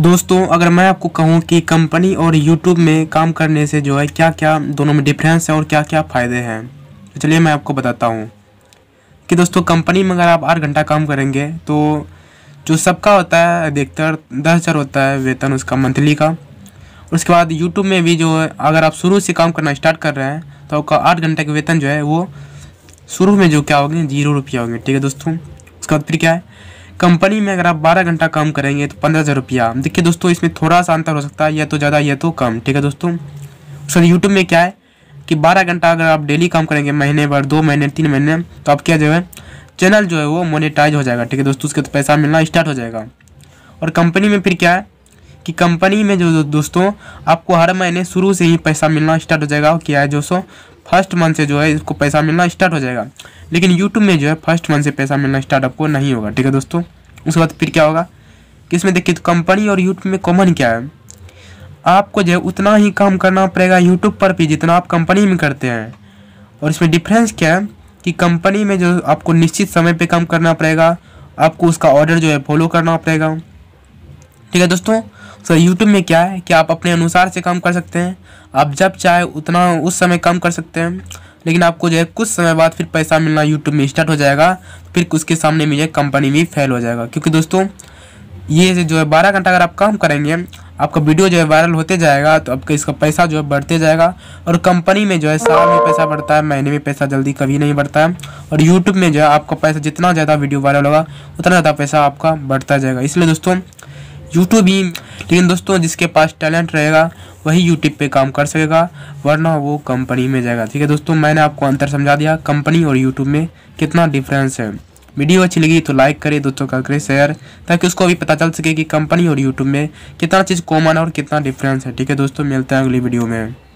दोस्तों अगर मैं आपको कहूँ कि कंपनी और यूट्यूब में काम करने से जो है क्या क्या दोनों में डिफरेंस है और क्या क्या फ़ायदे हैं तो चलिए मैं आपको बताता हूँ कि दोस्तों कंपनी में अगर आप आठ घंटा काम करेंगे तो जो सबका होता है अधिकतर दस हज़ार होता है वेतन उसका मंथली का उसके बाद यूट्यूब में भी जो है अगर आप शुरू से काम करना स्टार्ट कर रहे हैं तो आपका आठ घंटे का वेतन जो है वो शुरू में जो क्या होगी जीरो रुपया होंगे ठीक है दोस्तों उसका फिर क्या है कंपनी में अगर आप बारह घंटा काम करेंगे तो पंद्रह हज़ार रुपया देखिए दोस्तों इसमें थोड़ा सा अंतर हो सकता है या तो ज़्यादा या तो कम ठीक है दोस्तों उसके यूट्यूब में क्या है कि बारह घंटा अगर आप डेली काम करेंगे महीने भर दो महीने तीन महीने तो आप क्या जो है चैनल जो है वो मोनेटाइज हो जाएगा ठीक है दोस्तों उसके तो पैसा मिलना स्टार्ट हो जाएगा और कंपनी में फिर क्या है कि कंपनी में जो दोस्तों आपको हर महीने शुरू से ही पैसा मिलना स्टार्ट हो जाएगा क्या है दोस्तों फर्स्ट मंथ से जो है इसको पैसा मिलना स्टार्ट हो जाएगा लेकिन यूट्यूब में जो है फर्स्ट मंथ से पैसा मिलना स्टार्ट आपको नहीं होगा ठीक है दोस्तों उसके बाद फिर क्या होगा कि इसमें देखिए तो कंपनी और यूट्यूब में कॉमन क्या है आपको जो है उतना ही काम करना पड़ेगा यूट्यूब पर भी जितना आप कंपनी में करते हैं और इसमें डिफरेंस क्या है कि कंपनी में जो आपको निश्चित समय पर काम करना पड़ेगा आपको उसका ऑर्डर जो है फॉलो करना पड़ेगा ठीक है दोस्तों सर यूट्यूब में क्या है कि आप अपने अनुसार से काम कर सकते हैं आप जब चाहे उतना उस समय काम कर सकते हैं लेकिन आपको जो है कुछ समय बाद फिर पैसा मिलना यूट्यूब में स्टार्ट हो जाएगा फिर उसके सामने में जो है कंपनी भी फेल हो जाएगा क्योंकि दोस्तों ये जो है बारह घंटा अगर आप काम करेंगे आपका वीडियो जो है वायरल होते जाएगा तो आपका इसका पैसा जो है बढ़ते जाएगा और कंपनी में जो है साल में पैसा बढ़ता है महीने में पैसा जल्दी कभी नहीं बढ़ता है और यूट्यूब में जो है आपका पैसा जितना ज़्यादा वीडियो वायरल होगा उतना ज़्यादा पैसा आपका बढ़ता जाएगा इसलिए दोस्तों यूट्यूब ही लेकिन दोस्तों जिसके पास टैलेंट रहेगा वही यूट्यूब पे काम कर सकेगा वरना वो कंपनी में जाएगा ठीक है दोस्तों मैंने आपको अंतर समझा दिया कंपनी और यूट्यूब में कितना डिफरेंस है वीडियो अच्छी लगी तो लाइक करें दोस्तों का करें शेयर ताकि उसको भी पता चल सके कि कंपनी और यूट्यूब में कितना चीज़ कॉमन है और कितना डिफरेंस है ठीक है दोस्तों मिलते हैं अगली वीडियो में